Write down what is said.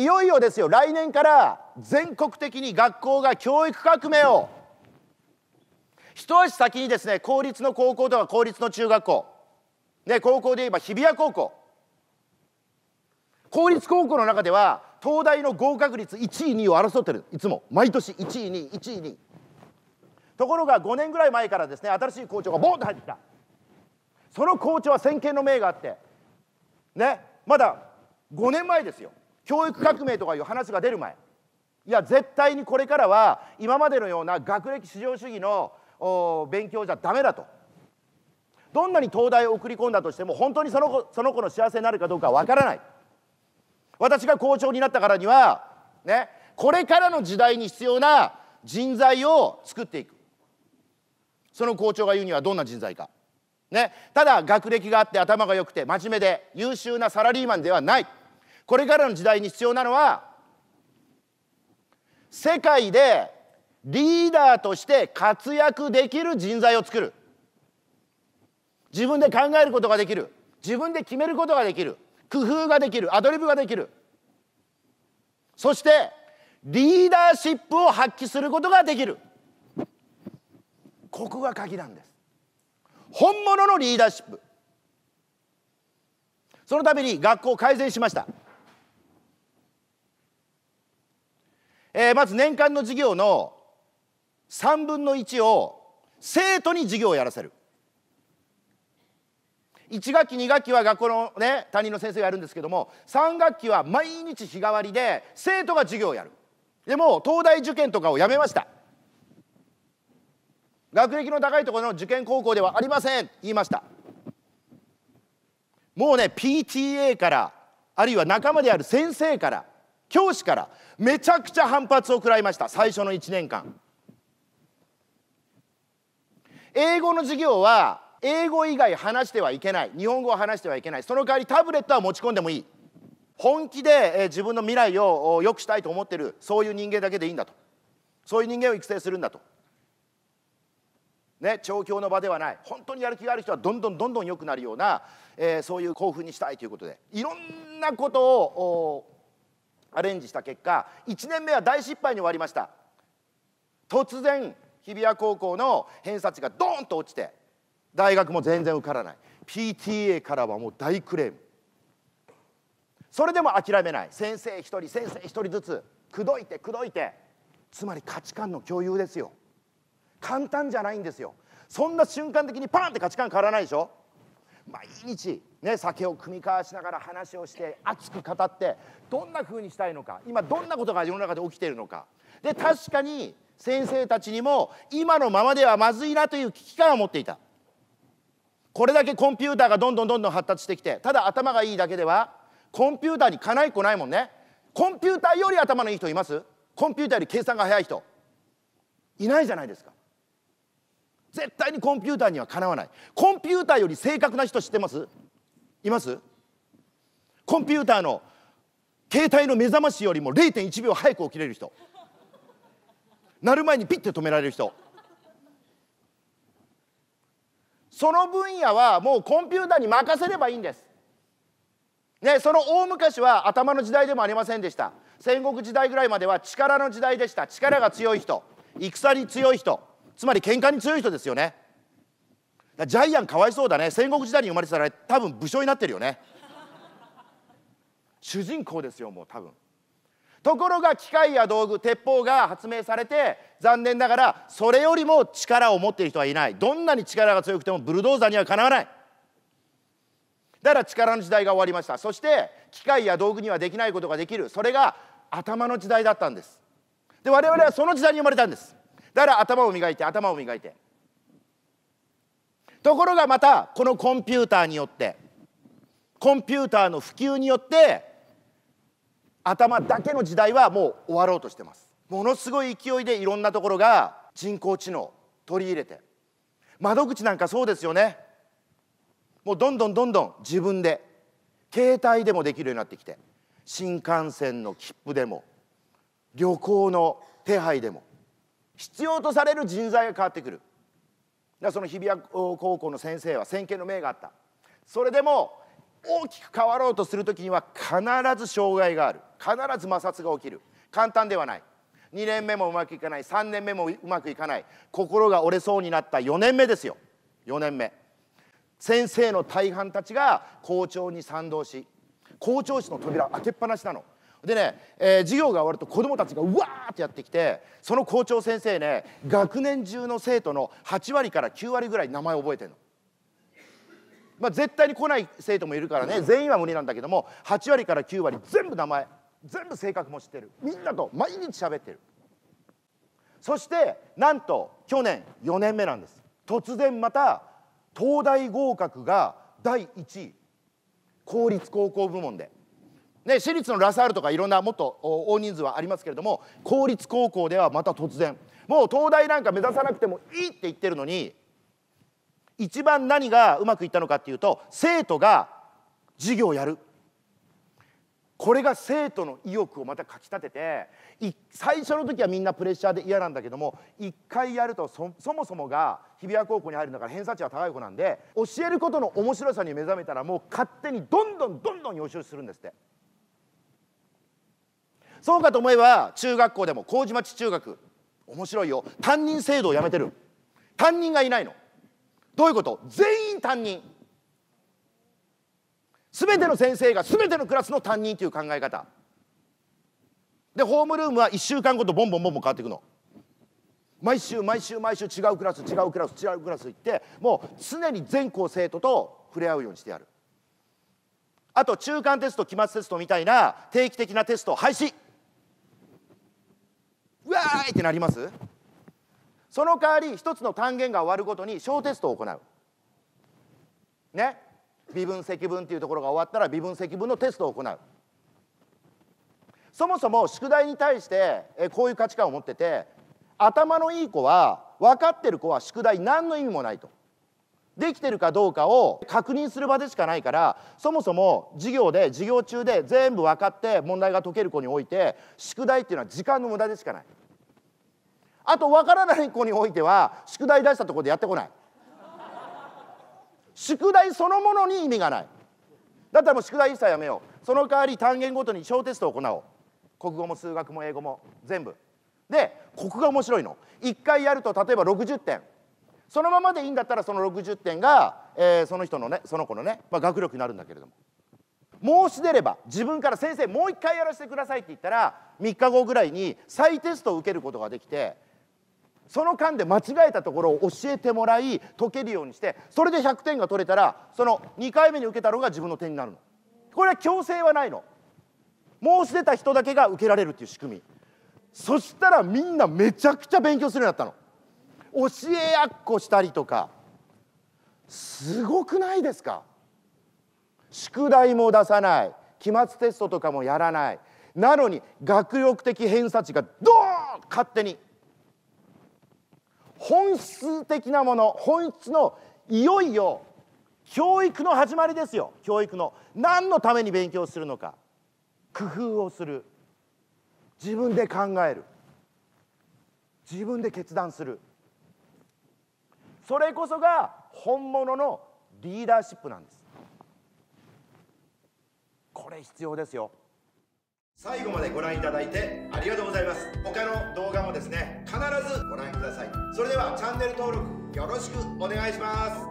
いよいよですよ来年から全国的に学校が教育革命を一足先にですね公立の高校とか公立の中学校、ね、高校で言えば日比谷高校公立高校の中では東大の合格率1位2位を争ってるいつも毎年1位2位1位2位ところが5年ぐらい前からですね新しい校長がボーンと入ってきたその校長は先見の明があってねまだ5年前ですよ教育革命とかいう話が出る前いや絶対にこれからは今までのような学歴至上主義の勉強じゃダメだとどんなに東大を送り込んだとしても本当にその子その子の幸せになるかどうかわからない私が校長になったからにはねこれからの時代に必要な人材を作っていくその校長が言うにはどんな人材か、ね、ただ学歴があって頭が良くて真面目で優秀なサラリーマンではないこれからの時代に必要なのは世界でリーダーとして活躍できる人材を作る自分で考えることができる自分で決めることができる工夫ができるアドリブができるそしてリーダーシップを発揮することができるここが鍵なんです本物のリーダーシップそのために学校を改善しましたえー、まず年間の授業の3分の1を生徒に授業をやらせる1学期2学期は学校のね担任の先生がやるんですけども3学期は毎日日替わりで生徒が授業をやるでも東大受験とかをやめました学歴の高いところの受験高校ではありません言いましたもうね PTA からあるいは仲間である先生から教師からめちゃくちゃ反発を食らいました最初の1年間英語の授業は英語以外話してはいけない日本語を話してはいけないその代わりタブレットは持ち込んでもいい本気で、自分の未来を良くしたいと思ってるそういう人間だけでいいんだとそういう人間を育成するんだとね調教の場ではない本当にやる気がある人はどんどんどんどん良くなるような、えー、そういう興奮にしたいということでいろんなことをアレンジした結果1年目は大失敗に終わりました突然日比谷高校の偏差値がドーンと落ちて大学も全然受からない PTA からはもう大クレームそれでも諦めない先生一人先生一人ずつ口説いて口説いてつまり価値観の共有ですよ簡単じゃないんですよそんな瞬間的にパンって価値観変わらないでしょ毎日、ね、酒を酌み交わしながら話をして熱く語ってどんな風にしたいのか今どんなことが世の中で起きているのかで確かに先生たちにも今のままではまずいなという危機感を持っていたこれだけコンピューターがどんどんどんどん発達してきてただ頭がいいだけではコンピューターにかないっこないもんねコンピューターより頭のいい人いますコンピューターより計算が早い人いないじゃないですか絶対にコンピューターにはかなわないコンピューターより正確な人知ってますいますコンピューターの携帯の目覚ましよりも0.1秒早く起きれる人鳴る前にピッて止められる人その分野はもうコンピューターに任せればいいんです、ね、その大昔は頭の時代でもありませんでした戦国時代ぐらいまでは力の時代でした力が強い人戦に強い人つまり喧嘩に強い人ですよねジャイアンかわいそうだね戦国時代に生まれてたら多分武将になってるよね主人公ですよもう多分ところが機械や道具鉄砲が発明されて残念ながらそれよりも力を持っている人はいないどんなに力が強くてもブルドーザーにはかなわないだから力の時代が終わりましたそして機械や道具にはできないことができるそれが頭の時代だったんですで我々はその時代に生まれたんですだから頭を磨いて頭を磨いてところがまたこのコンピューターによってコンピューターの普及によって頭だけの時代はもう終わろうとしてますものすごい勢いでいろんなところが人工知能取り入れて窓口なんかそうですよねもうどんどんどんどん自分で携帯でもできるようになってきて新幹線の切符でも旅行の手配でも必要とされる人材が変わってくるだからその日比谷高校の先生は先見の明があったそれでも大きく変わろうとする時には必ず障害がある必ず摩擦が起きる簡単ではない2年目もうまくいかない3年目もうまくいかない心が折れそうになった4年目ですよ4年目先生の大半たちが校長に賛同し校長室の扉開けっぱなしなのでね、えー、授業が終わると子どもたちがうわーってやってきてその校長先生ね学年中の生徒の8割から9割ぐらい名前覚えてるの。まあ、絶対に来ない生徒もいるからね全員は無理なんだけども8割から9割全部名前全部性格も知ってるみんなと毎日喋ってるそしてなんと去年4年目なんです突然また東大合格が第1位公立高校部門でね、私立のラサールとかいろんなもっと大人数はありますけれども公立高校ではまた突然もう東大なんか目指さなくてもいいって言ってるのに一番何がうまくいったのかっていうと生徒が授業をやるこれが生徒の意欲をまたかきたてて最初の時はみんなプレッシャーで嫌なんだけども一回やるとそもそもが日比谷高校に入るんだから偏差値は高い子なんで教えることの面白さに目覚めたらもう勝手にどんどんどんどん予習するんですって。そうかと思えば中学校でも麹町中学面白いよ担任制度をやめてる担任がいないのどういうこと全員担任全ての先生が全てのクラスの担任という考え方でホームルームは1週間ごとボンボンボンボン変わっていくの毎週毎週毎週違うクラス違うクラス違うクラス行ってもう常に全校生徒と触れ合うようにしてやるあと中間テスト期末テストみたいな定期的なテスト廃止ないってなりますその代わり一つの単元が終わるごとに小テストを行うね微分積分っていうところが終わったら微分積分のテストを行うそもそも宿題に対してこういう価値観を持ってて頭のいい子は分かってる子は宿題何の意味もないとできてるかどうかを確認する場でしかないからそもそも授業で授業中で全部分かって問題が解ける子において宿題っていうのは時間の無駄でしかないあと分からない子においては宿題出したところでやってこない宿題そのものに意味がないだったらもう宿題一切やめようその代わり単元ごとに小テストを行おう国語も数学も英語も全部でここが面白いの1回やると例えば60点そのままでいいんだったらその60点が、えー、その人のねその子のね、まあ、学力になるんだけれども申し出れば自分から「先生もう1回やらせてください」って言ったら3日後ぐらいに再テストを受けることができてその間で間違えたところを教えてもらい解けるようにしてそれで100点が取れたらその2回目に受けたのが自分の点になるのこれは強制はないの申し出た人だけが受けられるっていう仕組みそしたらみんなめちゃくちゃ勉強するようになったの教えやっこしたりとかすごくないですか宿題も出さない期末テストとかもやらないなのに学力的偏差値がドーン勝手に本質的なもの本質のいよいよ教育の始まりですよ教育の何のために勉強するのか工夫をする自分で考える自分で決断するそれこそが本物のリーダーシップなんですこれ必要ですよ最後までご覧いただいてありがとうございます他の動画もですね必ずご覧くださいそれではチャンネル登録よろしくお願いします